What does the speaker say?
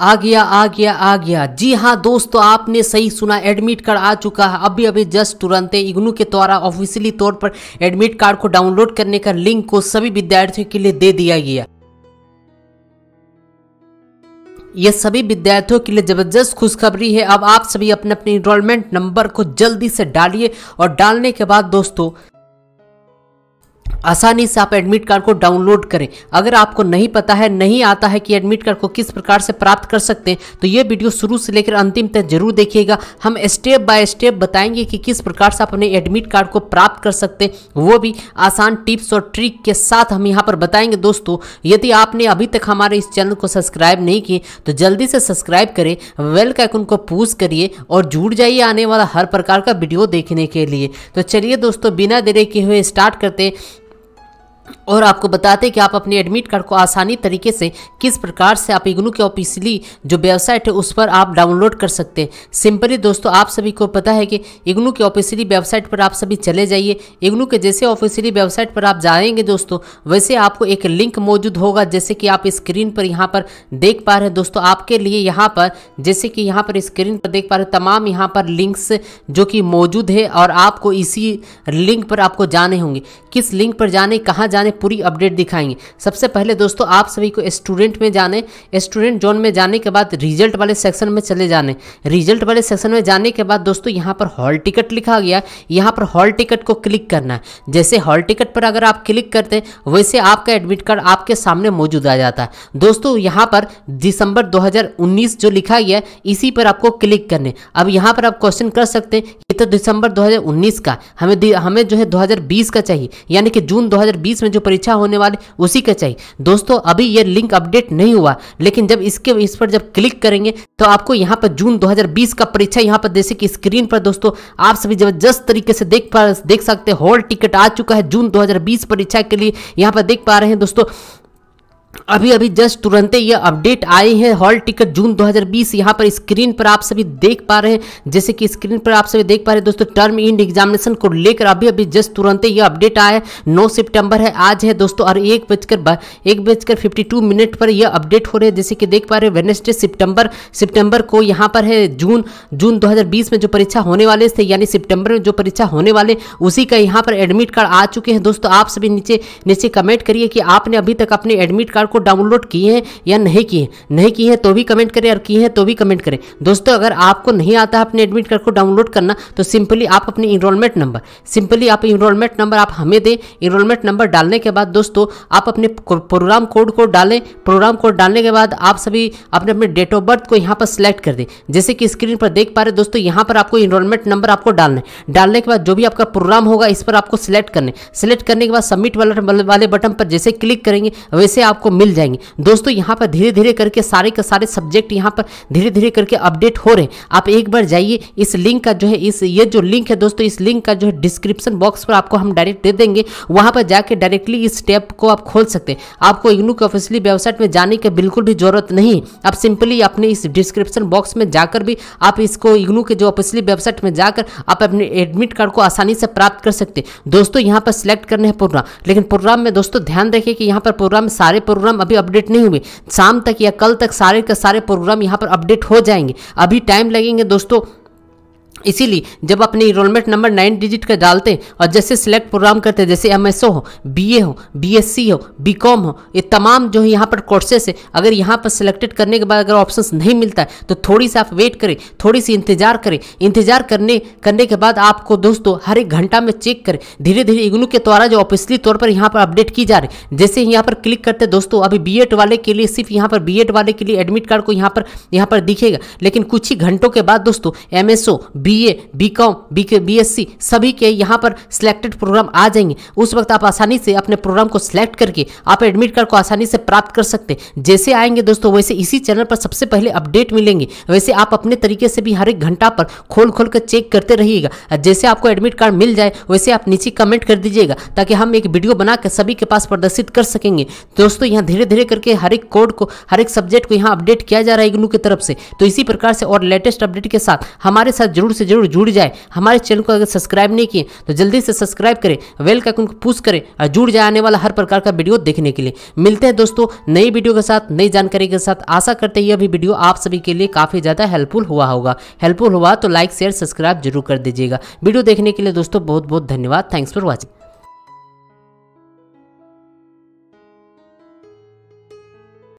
आ गया आ गया आ गया जी हाँ दोस्तों आपने सही सुना एडमिट कार्ड आ चुका है अभी अभी जस्ट तुरंत इग्नू के द्वारा ऑफिशियली तौर पर एडमिट कार्ड को डाउनलोड करने का लिंक को सभी विद्यार्थियों के लिए दे दिया गया यह सभी विद्यार्थियों के लिए जबरदस्त खुशखबरी है अब आप सभी अपने अपने इनरोलमेंट नंबर को जल्दी से डालिए और डालने के बाद दोस्तों आसानी से आप एडमिट कार्ड को डाउनलोड करें अगर आपको नहीं पता है नहीं आता है कि एडमिट कार्ड को किस प्रकार से प्राप्त कर सकते हैं तो ये वीडियो शुरू से लेकर अंतिम तक जरूर देखिएगा हम स्टेप बाय स्टेप बताएंगे कि किस प्रकार से आप अपने एडमिट कार्ड को प्राप्त कर सकते हैं वो भी आसान टिप्स और ट्रिक के साथ हम यहाँ पर बताएंगे दोस्तों यदि आपने अभी तक हमारे इस चैनल को सब्सक्राइब नहीं किए तो जल्दी से सब्सक्राइब करें वेल का आइकन को पूज करिए और जुड़ जाइए आने वाला हर प्रकार का वीडियो देखने के लिए तो चलिए दोस्तों बिना देरी के हुए स्टार्ट करते और आपको बताते कि आप अपने एडमिट कार्ड को आसानी तरीके से किस प्रकार से आप इग्नू के ऑफिसली जो वेबसाइट है उस पर आप डाउनलोड कर सकते हैं सिंपली दोस्तों आप सभी को पता है कि इग्नू के ऑफिसली वेबसाइट पर आप सभी चले जाइए इग्नू के जैसे ऑफिसली वेबसाइट पर आप जाएंगे दोस्तों वैसे आपको एक लिंक मौजूद होगा जैसे कि आप स्क्रीन पर यहाँ पर देख पा रहे हैं दोस्तों आपके लिए यहाँ पर जैसे कि यहाँ पर स्क्रीन पर देख पा रहे तमाम यहाँ पर लिंक्स जो कि मौजूद है और आपको इसी लिंक पर आपको जाने होंगे किस लिंक पर जाने कहाँ जाने पूरी अपडेट दिखाएंगे सबसे पहले दोस्तों आप सभी को स्टूडेंट में जाने स्टूडेंट जोन में जाने के बाद रिजल्ट वाले सेक्शन में चले जाने रिजल्ट वाले सेक्शन में जाने के बाद दोस्तों यहाँ पर हॉल टिकट लिखा गया यहाँ पर हॉल टिकट को क्लिक करना है जैसे हॉल टिकट पर अगर आप क्लिक करते हैं वैसे आपका एडमिट कार्ड आपके सामने मौजूद आ जाता है दोस्तों यहाँ पर दिसंबर 2019 जो लिखा गया है इसी पर आपको क्लिक करने अब यहाँ पर आप क्वेश्चन कर सकते हैं ये तो दिसंबर 2019 का हमें हमें जो है 2020 का चाहिए यानी कि जून 2020 में जो परीक्षा होने वाली उसी का चाहिए दोस्तों अभी ये लिंक अपडेट नहीं हुआ लेकिन जब इसके इस पर जब क्लिक करेंगे तो आपको यहाँ पर जून 2020 का परीक्षा यहाँ पर जैसे कि स्क्रीन पर दोस्तों आप सभी जबरदस्त तरीके से देख पा देख सकते हैं हॉल टिकट आ चुका है जून दो परीक्षा के लिए यहाँ पर देख पा रहे हैं दोस्तों अभी अभी जस्ट तुरंत ये अपडेट आई है हॉल टिकट जून 2020 यहाँ पर स्क्रीन पर आप सभी देख पा रहे हैं जैसे कि स्क्रीन पर आप सभी देख पा रहे हैं दोस्तों टर्म इंड एग्जामिनेशन को लेकर अभी अभी जस्ट तुरंत ये अपडेट आया है नौ सितंबर है आज है दोस्तों और एक बजकर एक बजकर फिफ्टी मिनट पर यह अपडेट हो रहे हैं जैसे कि देख पा रहे हैं वेनेसडे सितंबर सितंबर को यहाँ पर है जून जून दो में जो परीक्षा होने वाले थे यानी सितंबर में जो परीक्षा होने वाले उसी का यहाँ पर एडमिट कार्ड आ चुके हैं दोस्तों आप सभी नीचे नीचे कमेंट करिए कि आपने अभी तक अपने एडमिट कार्ड को को डाउनलोड किए हैं या नहीं किए नहीं किए हैं तो भी कमेंट करें और किए हैं तो भी कमेंट करें दोस्तों अगर आपको नहीं आता अपने एडमिट कार्ड को डाउनलोड करना तो सिंपली आप अपने इनरोलमेंट नंबर सिंपली आप इनरोलमेंट नंबर आप हमें दें इनरोलमेंट नंबर डालने के बाद दोस्तों आप अपने प्रोग्राम कोड को डालें प्रोग्राम कोड डालने के बाद आप सभी अपने अपने डेट ऑफ बर्थ को यहाँ पर सिलेक्ट कर दें जैसे कि स्क्रीन पर देख पा रहे दोस्तों यहाँ पर आपको इनरोलमेंट नंबर आपको डालना है डालने के बाद जो भी आपका प्रोग्राम होगा इस पर आपको सिलेक्ट करने सिलेक्ट करने के बाद सबमिट वाले वाले बटन पर जैसे क्लिक करेंगे वैसे आपको मिल मिल जाएंगे दोस्तों यहाँ पर धीरे धीरे करके सारे के सारे सब्जेक्ट यहाँ पर धीरे धीरे करके अपडेट हो रहे हैं आप एक बार जाइए इस लिंक का जो है इस ये जो लिंक है दोस्तों इस लिंक का जो है डिस्क्रिप्शन बॉक्स पर आपको हम डायरेक्ट दे देंगे वहाँ पर जाके डायरेक्टली इस टैप को आप खोल सकते हैं आपको इग्नू के ऑफिसली वेबसाइट में जाने की बिल्कुल भी जरूरत नहीं आप सिंपली अपने इस डिस्क्रिप्शन बॉक्स में जाकर भी आप इसको इग्नू के जो ऑफिसली वेबसाइट में जाकर आप अपने एडमिट कार्ड को आसानी से प्राप्त कर सकते हैं दोस्तों यहाँ पर सिलेक्ट करने हैं प्रोग्राम लेकिन प्रोग्राम में दोस्तों ध्यान रखिए कि यहाँ पर प्रोग्राम सारे प्रोग्राम प्रोग्राम अभी अपडेट नहीं हुए शाम तक या कल तक सारे के सारे प्रोग्राम यहाँ पर अपडेट हो जाएंगे अभी टाइम लगेंगे दोस्तों इसीलिए जब अपने इनरोलमेंट नंबर नाइन डिजिट का डालते हैं और जैसे सिलेक्ट प्रोग्राम करते हैं जैसे एम हो बी हो बी हो बी हो ये तमाम जो है यहाँ पर कोर्सेस है अगर यहाँ पर सिलेक्टेड करने के बाद अगर ऑप्शन नहीं मिलता है तो थोड़ी सी आप वेट करें थोड़ी सी इंतजार करें इंतजार करने करने के बाद आपको दोस्तों हर एक घंटा में चेक करें धीरे धीरे इग्नू के द्वारा जो ऑफिसली तौर पर यहाँ पर अपडेट की जा रही है जैसे यहाँ पर क्लिक करते दोस्तों अभी बी वाले के लिए सिर्फ यहाँ पर बी वाले के लिए एडमिट कार्ड को यहाँ पर यहाँ पर दिखेगा लेकिन कुछ ही घंटों के बाद दोस्तों M S BA, BCom, S BSc सभी के यहाँ पर सिलेक्टेड प्रोग्राम आ जाएंगे उस वक्त आप आसानी से अपने प्रोग्राम को सिलेक्ट करके आप एडमिट कार्ड को आसानी से प्राप्त कर सकते हैं जैसे आएंगे दोस्तों वैसे इसी चैनल पर सबसे पहले अपडेट मिलेंगे वैसे आप अपने तरीके से भी हर एक घंटा पर खोल खोल कर चेक करते रहिएगा जैसे आपको एडमिट कार्ड मिल जाए वैसे आप नीचे कमेंट कर दीजिएगा ताकि हम एक वीडियो बनाकर सभी के पास प्रदर्शित कर सकेंगे दोस्तों यहाँ धीरे धीरे करके हर एक कोड को हर एक सब्जेक्ट को यहाँ अपडेट किया जा रहा है इग्नू की तरफ से तो इसी प्रकार से और लेटेस्ट अपडेट के साथ हमारे साथ जरूर से जरूर जुड़ जाए हमारे चैनल को अगर सब्सक्राइब नहीं किए तो जल्दी से सब्सक्राइब करें वेल का आइकन पुश करें और जुड़ जाए आने वाला हर प्रकार का वीडियो देखने के लिए मिलते हैं दोस्तों नई वीडियो के साथ नई जानकारी के साथ आशा करते हैं यह भी वीडियो आप सभी के लिए काफ़ी ज़्यादा हेल्पफुल हुआ होगा हेल्पफुल हुआ तो लाइक शेयर सब्सक्राइब जरूर कर दीजिएगा वीडियो देखने के लिए दोस्तों बहुत बहुत धन्यवाद थैंक्स फॉर वॉचिंग